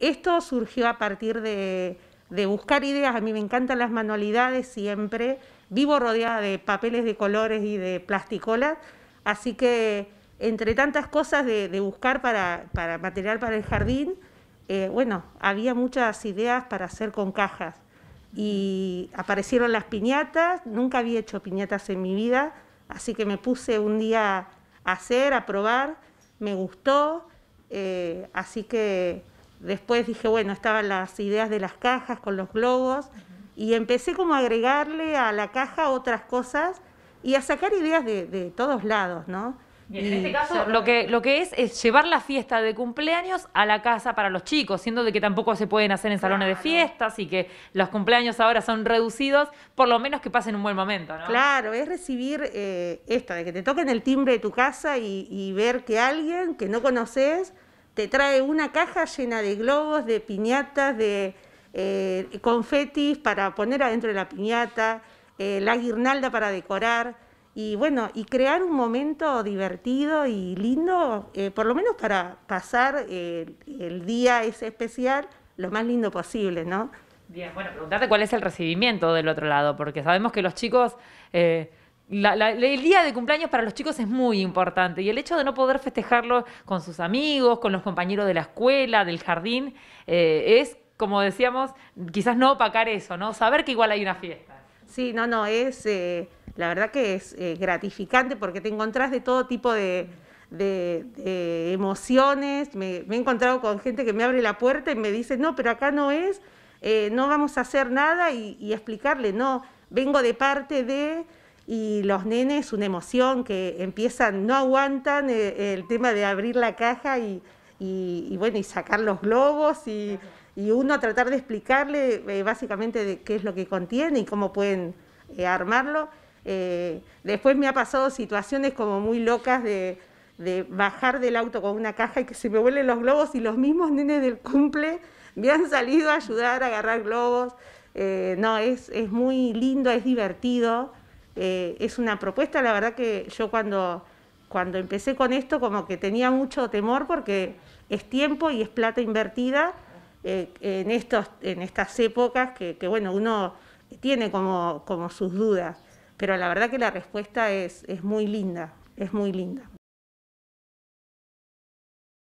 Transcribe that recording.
Esto surgió a partir de, buscar ideas. A mí me encantan las manualidades siempre. Vivo rodeada de papeles de colores y de plasticolas. Así que entre tantas cosas de, buscar para, material para el jardín, eh, bueno, había muchas ideas para hacer con cajas. Y aparecieron las piñatas. Nunca había hecho piñatas en mi vida. Así que me puse un día a hacer, a probar. Me gustó. Eh, así que Después dije, bueno, estaban las ideas de las cajas con los globos y empecé como a agregarle a la caja otras cosas y a sacar ideas de, todos lados, ¿no? en este caso, lo que, lo que es es llevar la fiesta de cumpleaños a la casa para los chicos, siendo de que tampoco se pueden hacer en salones de fiestas y que los cumpleaños ahora son reducidos, por lo menos que pasen un buen momento, ¿no? Claro, es recibir eh, esto, de que te toquen el timbre de tu casa y ver que alguien que no conoces te trae una caja llena de globos, de piñatas, de eh, confetis para poner adentro de la piñata, eh, la guirnalda para decorar. Y bueno, y crear un momento divertido y lindo, eh, por lo menos para pasar el día ese especial lo más lindo posible, ¿no? Bien, bueno, preguntarte cuál es el recibimiento del otro lado, porque sabemos que los chicos el día de cumpleaños para los chicos es muy importante y el hecho de no poder festejarlo con sus amigos, con los compañeros de la escuela, del jardín, eh, es, como decíamos, quizás no opacar eso, ¿no? Saber que igual hay una fiesta. Sí, no, no, es, eh, la verdad que es eh, gratificante porque te encontrás de todo tipo de, emociones. Me, he encontrado con gente que me abre la puerta y me dice, no, pero acá no es, no vamos a hacer nada y, y explicarle, no, vengo de parte de y los nenes una emoción que empiezan, no aguantan eh, el, tema de abrir la caja y, bueno, y sacar los globos y, y uno tratar de explicarle eh, básicamente qué es lo que contiene y cómo pueden eh, armarlo. después me ha pasado situaciones como muy locas de, bajar del auto con una caja y que se me vuelen los globos y los mismos nenes del cumple me han salido a ayudar a agarrar globos. no, es, es muy lindo, es divertido. Eh, es una propuesta, la verdad que yo cuando, cuando empecé con esto como que tenía mucho temor porque es tiempo y es plata invertida eh, en, estos, en estas épocas que, bueno, uno tiene como, como, sus dudas, pero la verdad que la respuesta es, es muy linda, es muy linda.